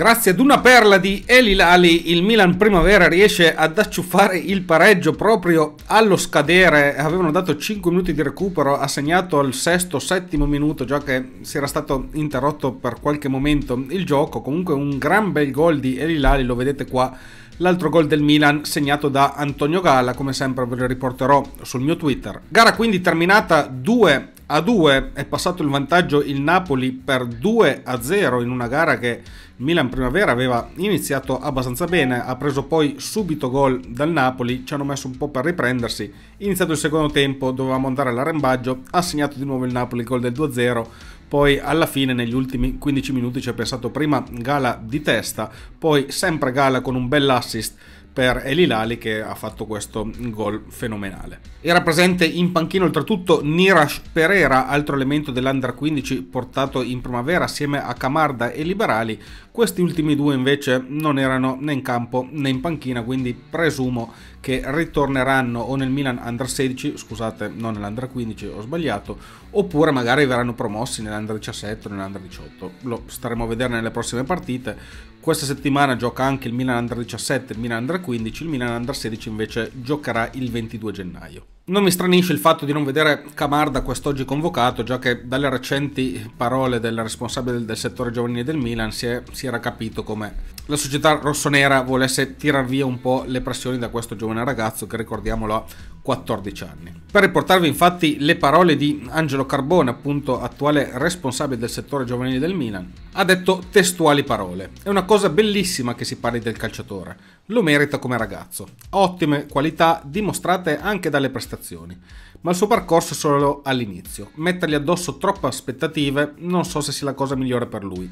Grazie ad una perla di Eli Lali, il Milan Primavera riesce ad acciuffare il pareggio proprio allo scadere. Avevano dato 5 minuti di recupero, ha segnato al sesto, settimo minuto, già che si era stato interrotto per qualche momento il gioco. Comunque un gran bel gol di Eli Lali, lo vedete qua. L'altro gol del Milan segnato da Antonio Galla, come sempre ve lo riporterò sul mio Twitter. Gara quindi terminata 2 a 2 è passato il vantaggio il Napoli per 2 a 0 in una gara che Milan Primavera aveva iniziato abbastanza bene, ha preso poi subito gol dal Napoli, ci hanno messo un po' per riprendersi, iniziato il secondo tempo dovevamo andare all'arrembaggio, ha segnato di nuovo il Napoli gol del 2-0, poi alla fine negli ultimi 15 minuti ci ha pensato prima Gala di testa, poi sempre Gala con un bell'assist per Elilali che ha fatto questo gol fenomenale. Era presente in panchino oltretutto Nirash Pereira, altro elemento dell'Under 15 portato in primavera assieme a Camarda e Liberali, questi ultimi due invece non erano né in campo né in panchina, quindi presumo che ritorneranno o nel Milan Under 16, scusate, non nell'Under 15, ho sbagliato, oppure magari verranno promossi nell'Under 17 o nell'Under 18. Lo staremo a vedere nelle prossime partite. Questa settimana gioca anche il Milan Under 17, il Milan Under 15, il Milan Under 16 invece giocherà il 22 gennaio. Non mi stranisce il fatto di non vedere Camarda quest'oggi convocato, già che dalle recenti parole del responsabile del, settore giovanile del Milan si, è, si, era capito come la società rossonera volesse tirar via un po' le pressioni da questo giovane ragazzo che ricordiamolo ha 14 anni. Per riportarvi infatti le parole di Angelo Carbone, appunto attuale responsabile del settore giovanile del Milan, ha detto testuali parole. È una cosa bellissima che si parli del calciatore, lo merita come ragazzo. Ha ottime qualità dimostrate anche dalle prestazioni, ma il suo percorso è solo all'inizio. Mettergli addosso troppe aspettative non so se sia la cosa migliore per lui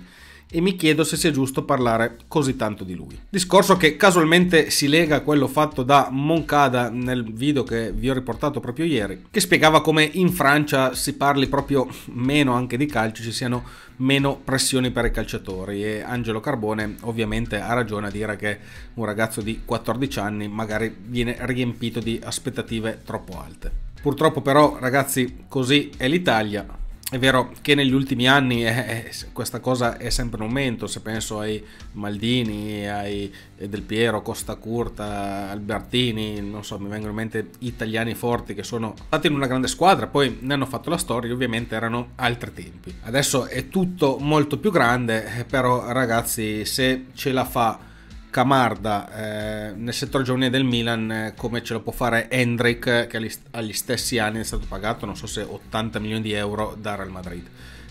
e mi chiedo se sia giusto parlare così tanto di lui. Discorso che casualmente si lega a quello fatto da Moncada nel video che vi ho riportato proprio ieri, che spiegava come in Francia si parli proprio meno anche di calcio, ci siano meno pressioni per i calciatori e Angelo Carbone ovviamente ha ragione a dire che un ragazzo di 14 anni magari viene riempito di aspettative troppo alte. Purtroppo però ragazzi così è l'Italia, è vero che negli ultimi anni è, eh, eh, questa cosa è sempre in aumento, se penso ai Maldini, ai eh, Del Piero, Costa Curta, Albertini, non so, mi vengono in mente italiani forti che sono stati in una grande squadra, poi ne hanno fatto la storia, ovviamente erano altri tempi. Adesso è tutto molto più grande, però ragazzi se ce la fa Camarda eh, nel settore giovanile del Milan eh, come ce lo può fare Hendrik che agli, agli, stessi anni è stato pagato non so se 80 milioni di euro da Real Madrid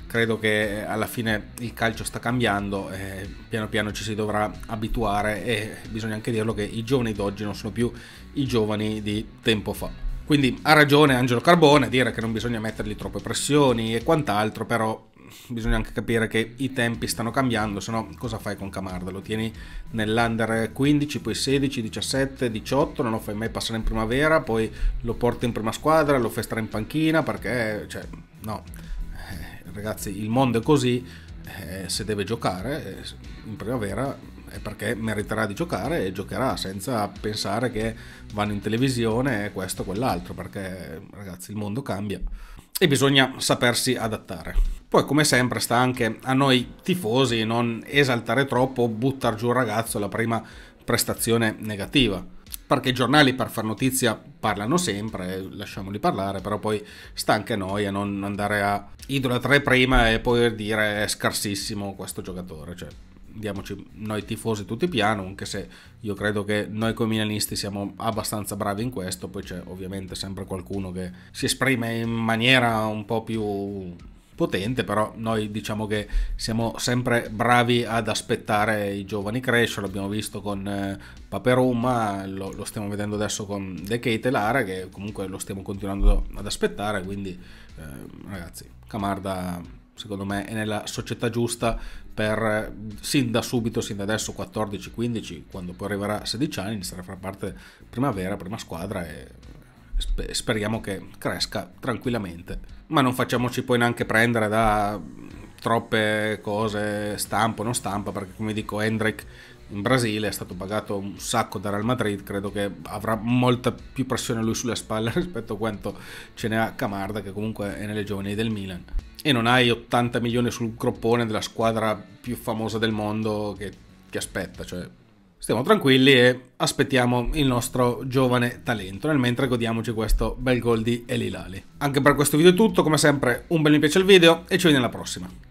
credo che eh, alla fine il calcio sta cambiando eh, piano piano ci si dovrà abituare e bisogna anche dirlo che i giovani d'oggi non sono più i giovani di tempo fa quindi ha ragione Angelo Carbone a dire che non bisogna mettergli troppe pressioni e quant'altro, però bisogna anche capire che i tempi stanno cambiando, se no cosa fai con Camarda? Lo tieni nell'under 15, poi 16, 17, 18, non lo fai mai passare in primavera, poi lo porti in prima squadra, lo fai stare in panchina perché, cioè, no, eh, ragazzi, il mondo è così, eh, se deve giocare eh, in primavera è perché meriterà di giocare e giocherà senza pensare che vanno in televisione questo o quell'altro, perché ragazzi il mondo cambia e bisogna sapersi adattare. Poi come sempre sta anche a noi tifosi non esaltare troppo o buttar giù un ragazzo alla prima prestazione negativa. Perché i giornali per far notizia parlano sempre, lasciamoli parlare, però poi sta anche a noi a non andare a idolatrare prima e poi dire è scarsissimo questo giocatore. Cioè, diamoci noi tifosi tutti piano, anche se io credo che noi come milanisti siamo abbastanza bravi in questo, poi c'è ovviamente sempre qualcuno che si esprime in maniera un po' più potente, però noi diciamo che siamo sempre bravi ad aspettare i giovani crescere, l'abbiamo visto con eh, Paperuma, lo, lo stiamo vedendo adesso con De Keitelare, che comunque lo stiamo continuando ad aspettare, quindi eh, ragazzi, Camarda secondo me è nella società giusta per eh, sin da subito, sin da adesso 14-15, quando poi arriverà a 16 anni, iniziare a far parte primavera, prima squadra e speriamo che cresca tranquillamente. Ma non facciamoci poi neanche prendere da troppe cose, stampa o non stampa, perché come dico Hendrik in Brasile è stato pagato un sacco da Real Madrid, credo che avrà molta più pressione lui sulle spalle rispetto a quanto ce ne ha Camarda che comunque è nelle giovani del Milan e non hai 80 milioni sul groppone della squadra più famosa del mondo che, ti aspetta, cioè stiamo tranquilli e aspettiamo il nostro giovane talento nel mentre godiamoci questo bel gol di Elilali anche per questo video è tutto come sempre un bel mi piace al video e ci vediamo alla prossima